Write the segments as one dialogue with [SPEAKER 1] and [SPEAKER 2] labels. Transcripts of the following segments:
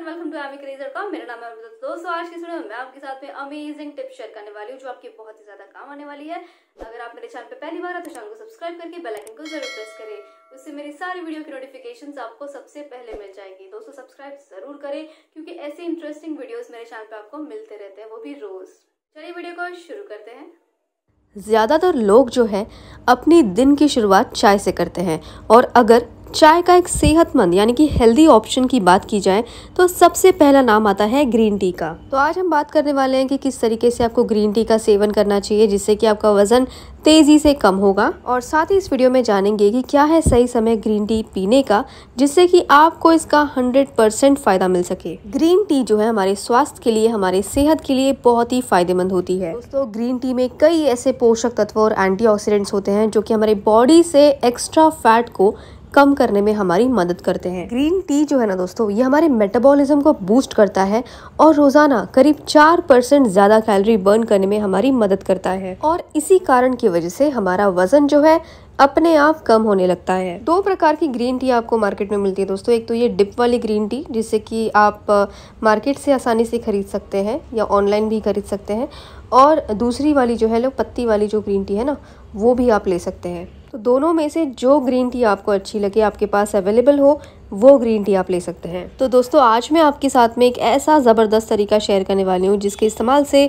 [SPEAKER 1] and welcome to एमी क्रेजर का मेरा नाम है तो दोस्तों आज की वीडियो में मैं आपके साथ में अमेजिंग टिप शेयर करने वाली हूँ जो आपकी बहुत ही ज्यादा काम आने वाली है अगर आप मेरे चैनल पे पहली बार आए तो चैनल को सब्सक्राइब करके बेल आइकन को जरूर प्रेस करें उससे मेरी सारी वीडियो की नोटिफिकेशन आपको सबसे पहले मिल जाएंगी दोस्तों सब्सक्राइब जरूर करें क्योंकि ऐसे इंटरेस्टिंग वीडियोज मेरे चैनल पर आपको मिलते रहते हैं वो भी रोज चलिए वीडियो को शुरू करते हैं ज़्यादातर लोग जो हैं अपनी दिन की शुरुआत चाय से करते हैं और अगर चाय का एक सेहतमंद यानी कि हेल्दी ऑप्शन की बात की जाए तो सबसे पहला नाम आता है ग्रीन टी का तो आज हम बात करने वाले हैं कि किस तरीके से आपको ग्रीन टी का सेवन करना चाहिए जिससे कि आपका वजन तेज़ी से कम होगा और साथ ही इस वीडियो में जानेंगे कि क्या है सही समय ग्रीन टी पीने का जिससे कि आपको इसका हंड्रेड परसेंट फ़ायदा मिल सके ग्रीन टी जो है हमारे स्वास्थ्य के लिए हमारे सेहत के लिए बहुत ही फ़ायदेमंद होती है दोस्तों ग्रीन टी में कई ऐसे पोषक तत्व और एंटी होते हैं जो की हमारे बॉडी से एक्स्ट्रा फैट को कम करने में हमारी मदद करते हैं ग्रीन टी जो है ना दोस्तों ये हमारे मेटाबॉलिज्म को बूस्ट करता है और रोजाना करीब चार परसेंट ज्यादा कैलोरी बर्न करने में हमारी मदद करता है और इसी कारण की वजह से हमारा वजन जो है अपने आप कम होने लगता है दो प्रकार की ग्रीन टी आपको मार्केट में मिलती है दोस्तों एक तो ये डिप वाली ग्रीन टी जिससे कि आप मार्केट से आसानी से खरीद सकते हैं या ऑनलाइन भी खरीद सकते हैं और दूसरी वाली जो है लोग पत्ती वाली जो ग्रीन टी है ना वो भी आप ले सकते हैं तो दोनों में से जो ग्रीन टी आपको अच्छी लगे आपके पास अवेलेबल हो वो ग्रीन टी आप ले सकते हैं तो दोस्तों आज मैं आपके साथ में एक ऐसा ज़बरदस्त तरीका शेयर करने वाली हूँ जिसके इस्तेमाल से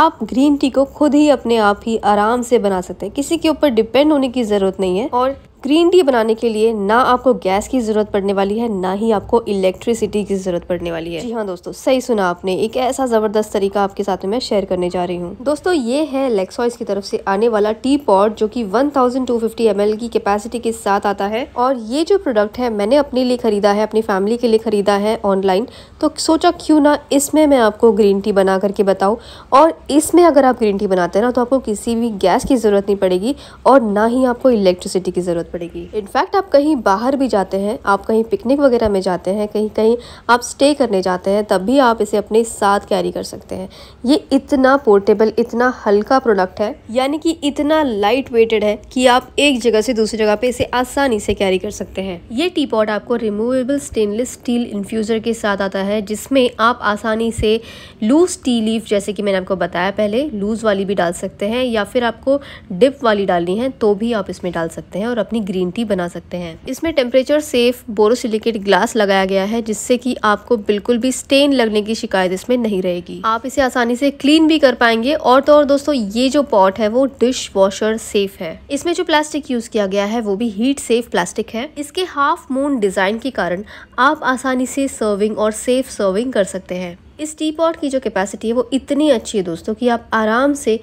[SPEAKER 1] आप ग्रीन टी को खुद ही अपने आप ही आराम से बना सकते हैं किसी के ऊपर डिपेंड होने की ज़रूरत नहीं है और ग्रीन टी बनाने के लिए ना आपको गैस की ज़रूरत पड़ने वाली है ना ही आपको इलेक्ट्रिसिटी की ज़रूरत पड़ने वाली है जी हाँ दोस्तों सही सुना आपने एक ऐसा ज़बरदस्त तरीका आपके साथ में मैं शेयर करने जा रही हूँ दोस्तों ये है लेक्सॉइस की तरफ से आने वाला टी पॉट जो कि 1250 ml की कैपेसिटी के साथ आता है और ये जो प्रोडक्ट है मैंने अपने लिए खरीदा है अपनी फैमिली के लिए खरीदा है ऑनलाइन तो सोचा क्यों ना इसमें मैं आपको ग्रीन टी बना करके बताऊँ और इसमें अगर आप ग्रीन टी बनाते हैं ना तो आपको किसी भी गैस की ज़रूरत नहीं पड़ेगी और ना ही आपको इलेक्ट्रिसिटी की ज़रूरत जरूरत पड़ेगी इनफैक्ट आप कहीं बाहर भी जाते हैं आप कहीं पिकनिक वगैरह में जाते हैं कहीं कहीं आप स्टे करने जाते हैं तब भी आप इसे अपने साथ कैरी कर सकते हैं ये इतना पोर्टेबल इतना हल्का प्रोडक्ट है यानी कि इतना लाइट वेटेड है कि आप एक जगह से दूसरी जगह पे इसे आसानी से कैरी कर सकते हैं ये टी पॉट आपको रिमूवेबल स्टेनलेस स्टील इन्फ्यूज़र के साथ आता है जिसमें आप आसानी से लूज टी लीफ जैसे कि मैंने आपको बताया पहले लूज़ वाली भी डाल सकते हैं या फिर आपको डिप वाली डालनी है तो भी आप इसमें डाल सकते हैं और अपनी अपनी ग्रीन टी बना सकते हैं इसमें टेम्परेचर सेफ बोरोसिलिकेट ग्लास लगाया गया है जिससे कि आपको बिल्कुल भी स्टेन लगने की शिकायत इसमें नहीं रहेगी आप इसे आसानी से क्लीन भी कर पाएंगे और तो और दोस्तों ये जो पॉट है वो डिश वॉशर सेफ है इसमें जो प्लास्टिक यूज किया गया है वो भी हीट सेफ प्लास्टिक है इसके हाफ मून डिजाइन के कारण आप आसानी से सर्विंग और सेफ सर्विंग कर सकते हैं इस टी पॉट की जो कैपेसिटी है वो इतनी अच्छी है दोस्तों कि आप आराम से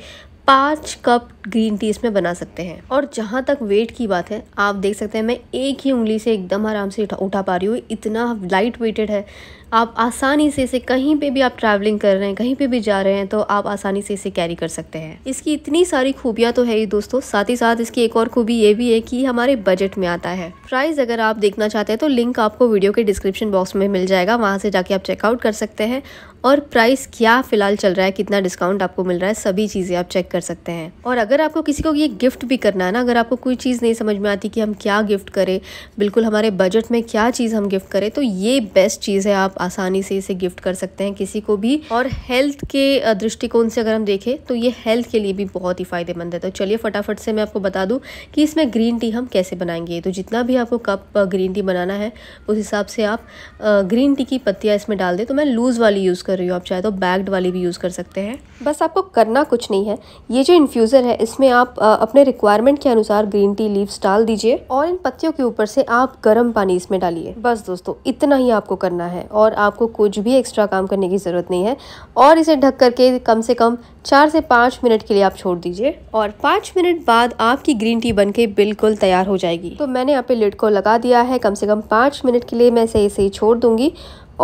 [SPEAKER 1] पाँच कप ग्रीन टी इसमें बना सकते हैं और जहाँ तक वेट की बात है आप देख सकते हैं मैं एक ही उंगली से एकदम आराम से उठा, उठा पा रही हूँ इतना लाइट वेटेड है आप आसानी से इसे कहीं पे भी आप ट्रैवलिंग कर रहे हैं कहीं पे भी जा रहे हैं तो आप आसानी से इसे कैरी कर सकते हैं इसकी इतनी सारी खूबियाँ तो है ही दोस्तों साथ ही साथ इसकी एक और खूबी ये भी है कि हमारे बजट में आता है प्राइस अगर आप देखना चाहते हैं तो लिंक आपको वीडियो के डिस्क्रिप्शन बॉक्स में मिल जाएगा वहाँ से जाके आप चेकआउट कर सकते हैं और प्राइस क्या फ़िलहाल चल रहा है कितना डिस्काउंट आपको मिल रहा है सभी चीज़ें आप चेक कर सकते हैं और अगर आपको किसी को ये गिफ्ट भी करना है ना अगर आपको कोई चीज़ नहीं समझ में आती कि हम क्या गिफ्ट करें बिल्कुल हमारे बजट में क्या चीज़ हम गिफ्ट करें तो ये बेस्ट चीज़ है आप आसानी से इसे गिफ्ट कर सकते हैं किसी को भी और हेल्थ के दृष्टिकोण से अगर हम देखें तो ये हेल्थ के लिए भी बहुत ही फायदेमंद है तो चलिए फटाफट से मैं आपको बता दूँ कि इसमें ग्रीन टी हम कैसे बनाएंगे तो जितना भी आपको कप ग्रीन टी बनाना है उस हिसाब से आप ग्रीन टी की पत्तियाँ इसमें डाल दें तो मैं लूज़ वाली यूज़ कर रही हूँ आप चाहे तो बैग्ड वाली भी यूज़ कर सकते हैं बस आपको करना कुछ नहीं है ये जो इन्फ्यूज़र है इसमें आप अपने रिक्वायरमेंट के अनुसार ग्रीन टी लीव्स डाल दीजिए और इन पत्तियों के ऊपर से आप गर्म पानी इसमें डालिए बस दोस्तों इतना ही आपको करना है और और आपको कुछ भी एक्स्ट्रा काम करने की ज़रूरत नहीं है और इसे ढक करके कम से कम चार से पाँच मिनट के लिए आप छोड़ दीजिए और पाँच मिनट बाद आपकी ग्रीन टी बन के बिल्कुल तैयार हो जाएगी तो मैंने यहाँ पे लिड को लगा दिया है कम से कम पाँच मिनट के लिए मैं इसे ऐसे ही छोड़ दूँगी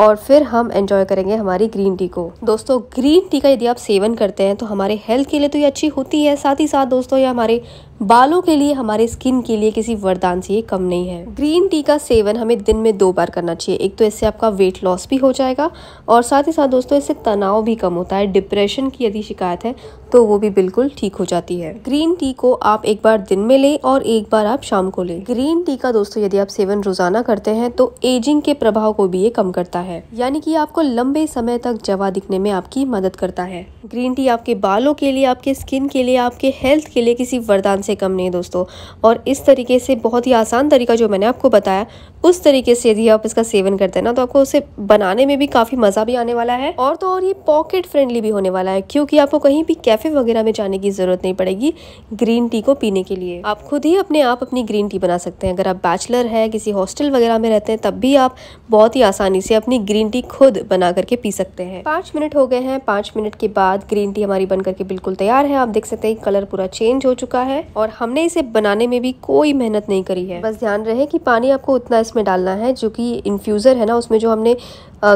[SPEAKER 1] और फिर हम एंजॉय करेंगे हमारी ग्रीन टी को दोस्तों ग्रीन टी का यदि आप सेवन करते हैं तो हमारे हेल्थ के लिए तो ये अच्छी होती है साथ ही साथ दोस्तों ये हमारे बालों के लिए हमारे स्किन के लिए किसी वरदान से ये कम नहीं है ग्रीन टी का सेवन हमें दिन में दो बार करना चाहिए एक तो इससे आपका वेट लॉस भी हो जाएगा और साथ ही साथ दोस्तों इससे तनाव भी कम होता है डिप्रेशन की यदि शिकायत है तो वो भी बिल्कुल ठीक हो जाती है ग्रीन टी को आप एक बार दिन में लें और एक बार आप शाम को लें ग्रीन टी का दोस्तों यदि आप सेवन रोजाना करते हैं तो एजिंग के प्रभाव को भी ये कम करता है यानी कि आपको लंबे समय तक जवा दिखने में आपकी मदद करता है ग्रीन टी आपके बालों के लिए आपके स्किन के लिए आपके हेल्थ के लिए किसी वरदान से से कम नहीं दोस्तों और इस तरीके से बहुत ही आसान तरीका जो मैंने आपको बताया उस तरीके से यदि आप इसका सेवन करते हैं ना तो आपको उसे बनाने में भी काफ़ी मज़ा भी आने वाला है और तो और ये पॉकेट फ्रेंडली भी होने वाला है क्योंकि आपको कहीं भी कैफ़े वगैरह में जाने की ज़रूरत नहीं पड़ेगी ग्रीन टी को पीने के लिए आप खुद ही अपने आप अपनी ग्रीन टी बना सकते हैं अगर आप बैचलर हैं किसी हॉस्टल वगैरह में रहते हैं तब भी आप बहुत ही आसानी से अपनी ग्रीन टी खुद बना करके पी सकते हैं पाँच मिनट हो गए हैं पाँच मिनट के बाद ग्रीन टी हमारी बन करके बिल्कुल तैयार है आप देख सकते हैं कलर पूरा चेंज हो चुका है और और हमने इसे बनाने में भी कोई मेहनत नहीं करी है बस ध्यान रहे कि पानी आपको उतना इसमें डालना है जो कि इन्फ्यूज़र है ना उसमें जो हमने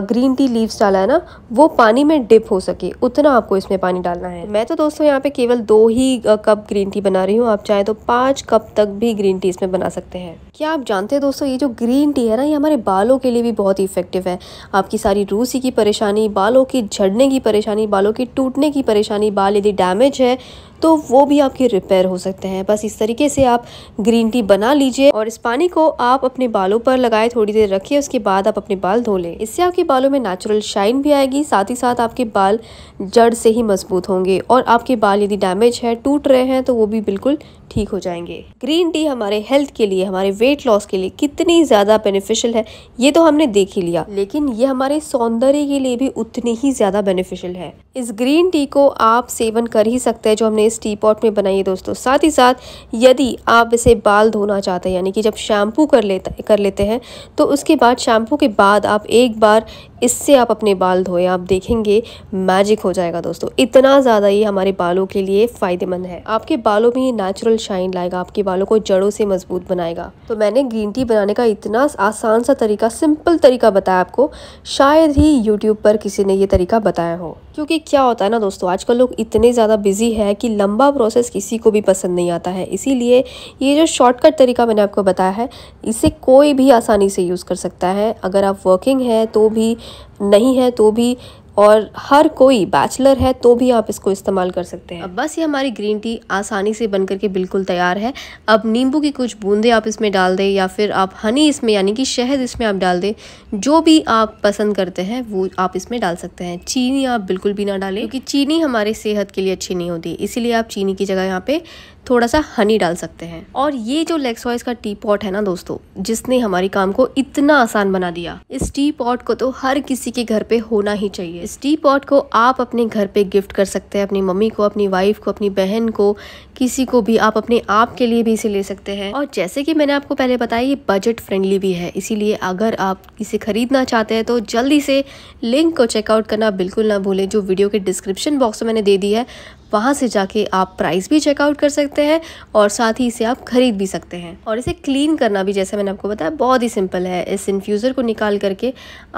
[SPEAKER 1] ग्रीन टी लीव्स डाला है ना वो पानी में डिप हो सके उतना आपको इसमें पानी डालना है मैं तो दोस्तों यहाँ पे केवल दो ही कप ग्रीन टी बना रही हूँ आप चाहे तो पाँच कप तक भी ग्रीन टी इसमें बना सकते हैं क्या आप जानते हैं दोस्तों ये जो ग्रीन टी है ना ये हमारे बालों के लिए भी बहुत इफेक्टिव है आपकी सारी रूसी की परेशानी बालों की झड़ने की परेशानी बालों की टूटने की परेशानी बाल यदि डैमेज है तो वो भी आपके रिपेयर हो सकते हैं बस इस तरीके से आप ग्रीन टी बना लीजिए और इस पानी को आप अपने बालों पर लगाए थोड़ी देर रखिए उसके बाद आप अपने बाल धो लें इससे आपके बालों में नेचुरल शाइन भी आएगी साथ ही साथ आपके बाल जड़ से ही मजबूत होंगे और आपके बाल यदि डैमेज है टूट रहे हैं तो वो भी बिल्कुल ठीक हो जाएंगे ग्रीन टी हमारे हेल्थ के लिए हमारे वेट लॉस के लिए कितनी ज़्यादा बेनिफिशियल है ये तो हमने देख ही लिया लेकिन ये हमारे सौंदर्य के लिए भी उतनी ही ज़्यादा बेनिफिशियल है इस ग्रीन टी को आप सेवन कर ही सकते हैं जो हमने इस टी पॉट में बनाइए दोस्तों साथ ही साथ यदि आप इसे बाल धोना चाहते हैं यानी कि जब शैम्पू कर लेते कर लेते हैं तो उसके बाद शैम्पू के बाद आप एक बार इससे आप अपने बाल धोएं आप देखेंगे मैजिक हो जाएगा दोस्तों इतना ज़्यादा ये हमारे बालों के लिए फ़ायदेमंद है आपके बालों में ये नेचुरल शाइन लाएगा आपके बालों को जड़ों से मजबूत बनाएगा तो मैंने ग्रीन टी बनाने का इतना आसान सा तरीका सिंपल तरीका बताया आपको शायद ही यूट्यूब पर किसी ने ये तरीका बताया हो क्योंकि क्या होता है ना दोस्तों आजकल लोग इतने ज़्यादा बिजी है कि लंबा प्रोसेस किसी को भी पसंद नहीं आता है इसीलिए ये जो शॉर्टकट तरीका मैंने आपको बताया है इसे कोई भी आसानी से यूज़ कर सकता है अगर आप वर्किंग हैं तो भी नहीं है तो भी और हर कोई बैचलर है तो भी आप इसको इस्तेमाल कर सकते हैं अब बस ये हमारी ग्रीन टी आसानी से बन करके बिल्कुल तैयार है अब नींबू की कुछ बूंदें आप इसमें डाल दें या फिर आप हनी इसमें यानी कि शहद इसमें आप डाल दें जो भी आप पसंद करते हैं वो आप इसमें डाल सकते हैं चीनी आप बिल्कुल भी ना डालें क्योंकि चीनी हमारे सेहत के लिए अच्छी नहीं होती इसीलिए आप चीनी की जगह यहाँ पर थोड़ा सा हनी डाल सकते हैं और ये जो लेक्सॉइस का टी पॉट है ना दोस्तों जिसने हमारे काम को इतना आसान बना दिया इस टी पॉट को तो हर किसी के घर पे होना ही चाहिए इस टी पॉट को आप अपने घर पे गिफ्ट कर सकते हैं अपनी मम्मी को अपनी वाइफ को अपनी बहन को किसी को भी आप अपने आप के लिए भी इसे ले सकते हैं और जैसे कि मैंने आपको पहले बताया ये बजट फ्रेंडली भी है इसीलिए अगर आप इसे खरीदना चाहते हैं तो जल्दी से लिंक को चेकआउट करना बिल्कुल ना भूलें जो वीडियो के डिस्क्रिप्शन बॉक्स में मैंने दे दी है वहाँ से जाके आप प्राइस भी चेकआउट कर सकते हैं और साथ ही इसे आप खरीद भी सकते हैं और इसे क्लीन करना भी जैसे मैंने आपको बताया बहुत ही सिंपल है इस इन्फ्यूज़र को निकाल करके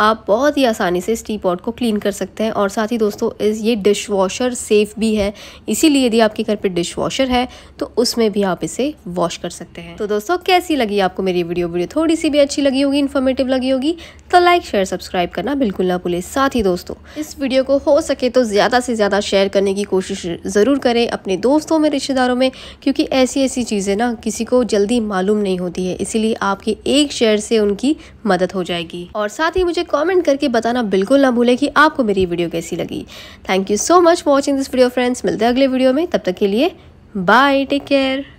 [SPEAKER 1] आप बहुत ही आसानी से इस टी पॉट को क्लीन कर सकते हैं और साथ ही दोस्तों इस ये डिश वॉशर सेफ भी है इसीलिए यदि आपके घर पर डिश वॉशर है तो उसमें भी आप इसे वॉश कर सकते हैं तो दोस्तों कैसी लगी आपको मेरी वीडियो वीडियो थोड़ी सी भी अच्छी लगी होगी इन्फॉर्मेटिव लगी होगी तो लाइक शेयर सब्सक्राइब करना बिल्कुल ना भूलें साथ ही दोस्तों इस वीडियो को हो सके तो ज़्यादा से ज़्यादा शेयर करने की कोशिश ज़रूर करें अपने दोस्तों में रिश्तेदारों में क्योंकि ऐसी ऐसी चीज़ें ना किसी को जल्दी मालूम नहीं होती है इसीलिए आपके एक शेयर से उनकी मदद हो जाएगी और साथ ही मुझे कॉमेंट करके बताना बिल्कुल ना भूलें कि आपको मेरी वीडियो कैसी लगी thank you so much watching this video friends मिलते हैं अगले वीडियो में तब तक के लिए बाय टेक केयर